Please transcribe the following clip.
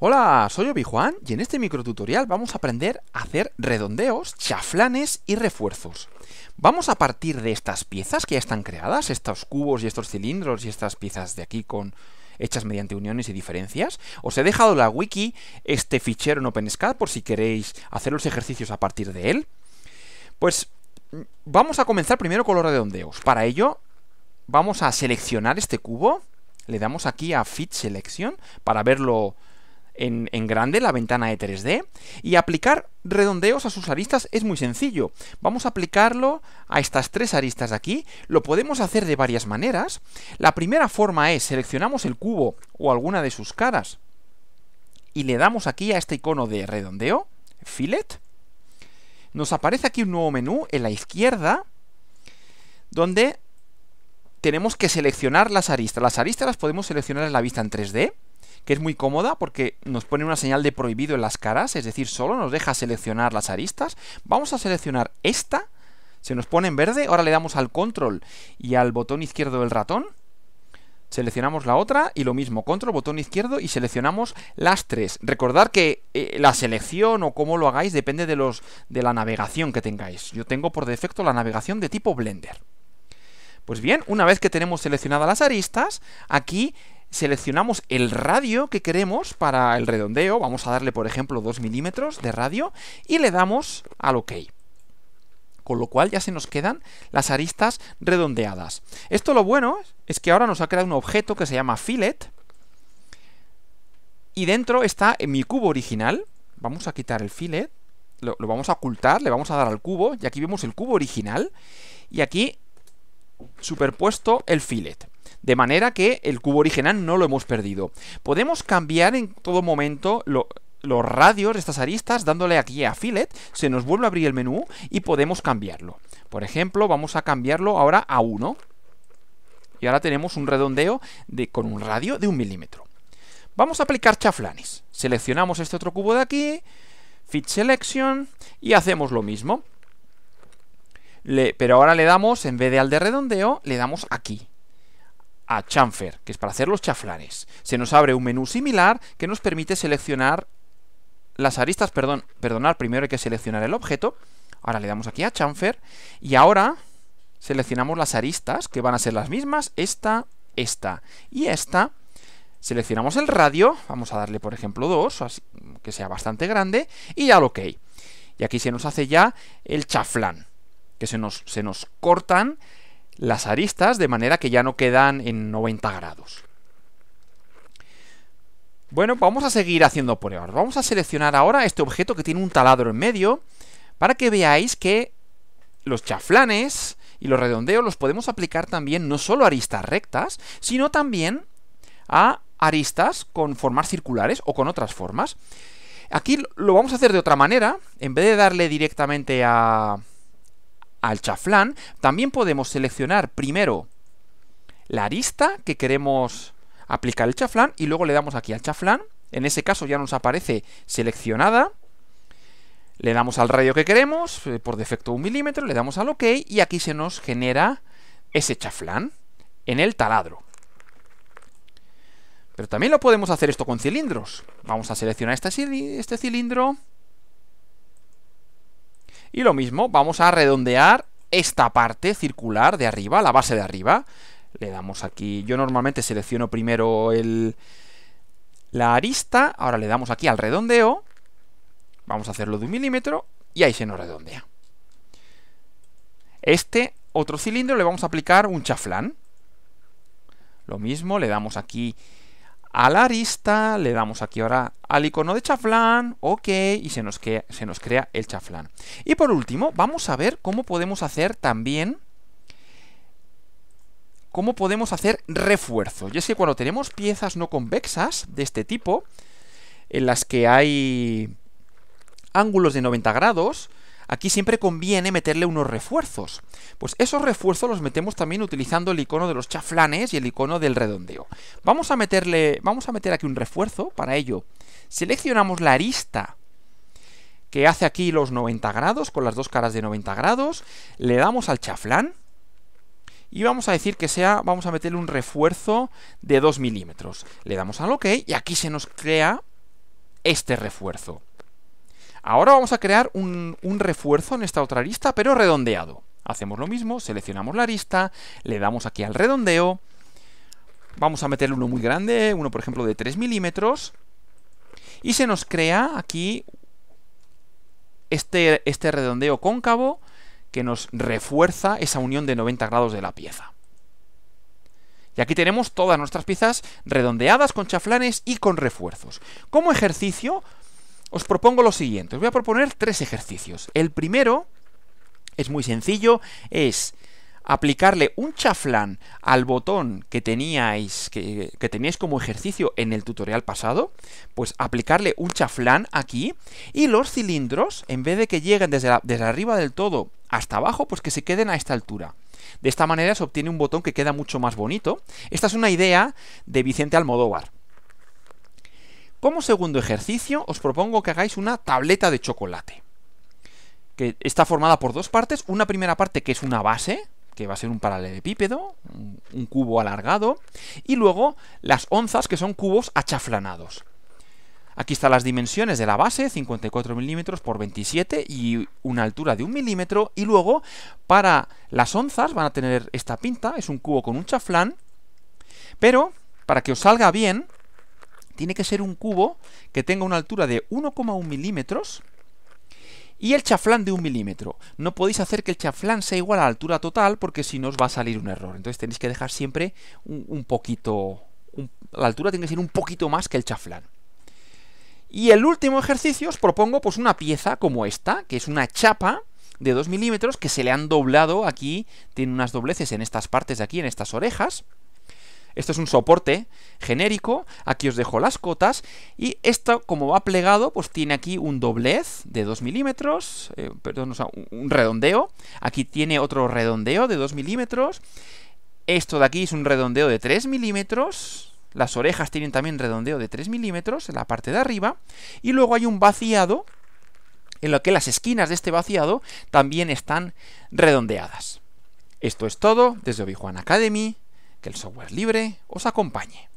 Hola, soy Obi-Juan y en este microtutorial vamos a aprender a hacer redondeos, chaflanes y refuerzos. Vamos a partir de estas piezas que ya están creadas, estos cubos y estos cilindros y estas piezas de aquí con hechas mediante uniones y diferencias. Os he dejado la wiki, este fichero en OpenSCAD por si queréis hacer los ejercicios a partir de él. Pues mm, vamos a comenzar primero con los redondeos. Para ello vamos a seleccionar este cubo, le damos aquí a Fit Selection para verlo en, grande la ventana de 3D y aplicar redondeos a sus aristas es muy sencillo. Vamos a aplicarlo a estas tres aristas de aquí. Lo podemos hacer de varias maneras. La primera forma es seleccionamos el cubo o alguna de sus caras y le damos aquí a este icono de redondeo, fillet. Nos aparece aquí un nuevo menú en la izquierda donde tenemos que seleccionar las aristas. Las aristas las podemos seleccionar en la vista en 3D que es muy cómoda porque nos pone una señal de prohibido en las caras, es decir, solo nos deja seleccionar las aristas. Vamos a seleccionar esta, se nos pone en verde, ahora le damos al control y al botón izquierdo del ratón, seleccionamos la otra y lo mismo, control, botón izquierdo y seleccionamos las tres. Recordad que eh, la selección o cómo lo hagáis depende de, los, de la navegación que tengáis. Yo tengo por defecto la navegación de tipo Blender. Pues bien, una vez que tenemos seleccionadas las aristas, aquí seleccionamos el radio que queremos para el redondeo, vamos a darle por ejemplo 2 milímetros de radio y le damos al OK. Con lo cual ya se nos quedan las aristas redondeadas. Esto lo bueno es que ahora nos ha creado un objeto que se llama fillet y dentro está mi cubo original. Vamos a quitar el fillet, lo, vamos a ocultar, le vamos a dar al cubo y aquí vemos el cubo original y aquí superpuesto el fillet. De manera que el cubo original no lo hemos perdido. Podemos cambiar en todo momento los radios de estas aristas, dándole aquí a Fillet, se nos vuelve a abrir el menú y podemos cambiarlo. Por ejemplo, vamos a cambiarlo ahora a 1. Y ahora tenemos un redondeo de, con un radio de un milímetro. Vamos a aplicar chaflanes. Seleccionamos este otro cubo de aquí, Fit Selection, y hacemos lo mismo. pero ahora le damos, en vez de al de redondeo, le damos aquí a chamfer, que es para hacer los chaflanes. Se nos abre un menú similar que nos permite seleccionar las aristas, perdón, perdonar, primero hay que seleccionar el objeto. Ahora le damos aquí a chamfer y ahora seleccionamos las aristas, que van a ser las mismas, esta, esta y esta. Seleccionamos el radio, vamos a darle por ejemplo 2, que sea bastante grande, y al OK. Y aquí se nos hace ya el chaflán, que se nos, se nos cortan las aristas de manera que ya no quedan en 90 grados. Bueno, vamos a seguir haciendo pruebas. Vamos a seleccionar ahora este objeto que tiene un taladro en medio para que veáis que los chaflanes y los redondeos los podemos aplicar también no solo a aristas rectas, sino también a aristas con formas circulares o con otras formas. Aquí lo vamos a hacer de otra manera. En vez de darle directamente a, al chaflán, también podemos seleccionar primero la arista que queremos aplicar el chaflán y luego le damos aquí al chaflán. En ese caso ya nos aparece seleccionada. Le damos al radio que queremos, eh, por defecto un milímetro, le damos al OK y aquí se nos genera ese chaflán en el taladro. Pero también lo podemos hacer esto con cilindros. Vamos a seleccionar este cilindro y lo mismo, vamos a redondear esta parte circular de arriba, la base de arriba. Le damos aquí, yo normalmente selecciono primero el, la arista, ahora le damos aquí al redondeo, vamos a hacerlo de un milímetro y ahí se nos redondea. Este otro cilindro le vamos a aplicar un chaflán. Lo mismo, le damos aquí a la arista, le damos aquí ahora al icono de chaflán, ok, y se nos, se nos crea el chaflán. Y por último, vamos a ver cómo podemos hacer también cómo podemos hacer refuerzos. Y es que cuando tenemos piezas no convexas de este tipo, en las que hay ángulos de 90 grados, aquí siempre conviene meterle unos refuerzos. Pues esos refuerzos los metemos también utilizando el icono de los chaflanes y el icono del redondeo. Vamos a meterle, vamos a meter aquí un refuerzo, para ello seleccionamos la arista que hace aquí los 90 grados, con las dos caras de 90 grados, le damos al chaflán, y vamos a decir que sea, vamos a meterle un refuerzo de 2 milímetros. Le damos al OK y aquí se nos crea este refuerzo. Ahora vamos a crear un, refuerzo en esta otra arista, pero redondeado. Hacemos lo mismo, seleccionamos la arista, le damos aquí al redondeo, vamos a meterle uno muy grande, uno por ejemplo de 3 milímetros, y se nos crea aquí este, este redondeo cóncavo que nos refuerza esa unión de 90 grados de la pieza. Y aquí tenemos todas nuestras piezas redondeadas con chaflanes y con refuerzos. Como ejercicio, os propongo lo siguiente. Os voy a proponer tres ejercicios. El primero es muy sencillo, es aplicarle un chaflán al botón que teníais que, teníais como ejercicio en el tutorial pasado, pues aplicarle un chaflán aquí y los cilindros en vez de que lleguen desde, desde arriba del todo hasta abajo, pues que se queden a esta altura. De esta manera se obtiene un botón que queda mucho más bonito. Esta es una idea de Vicente Almodóvar. Como segundo ejercicio, os propongo que hagáis una tableta de chocolate, que está formada por dos partes. Una primera parte que es una base, que va a ser un paralelepípedo, un cubo alargado, y luego las onzas, que son cubos achaflanados. Aquí están las dimensiones de la base, 54 milímetros por 27 y una altura de un milímetro. Y luego, para las onzas, van a tener esta pinta, es un cubo con un chaflán, pero para que os salga bien, tiene que ser un cubo que tenga una altura de 1,1 milímetros y el chaflán de 1 milímetro. No podéis hacer que el chaflán sea igual a la altura total porque si no os va a salir un error. Entonces tenéis que dejar siempre un, poquito... la altura tiene que ser un poquito más que el chaflán. Y el último ejercicio os propongo pues una pieza como esta, que es una chapa de 2 milímetros que se le han doblado aquí, tiene unas dobleces en estas partes de aquí, en estas orejas. Esto es un soporte genérico, aquí os dejo las cotas, y esto, como va plegado, pues tiene aquí un doblez de 2 milímetros, eh, perdón, o sea, un, redondeo, aquí tiene otro redondeo de 2 milímetros, esto de aquí es un redondeo de 3 milímetros, las orejas tienen también redondeo de 3 milímetros en la parte de arriba, y luego hay un vaciado, en lo que las esquinas de este vaciado también están redondeadas. Esto es todo desde obi Academy. Que el software libre os acompañe.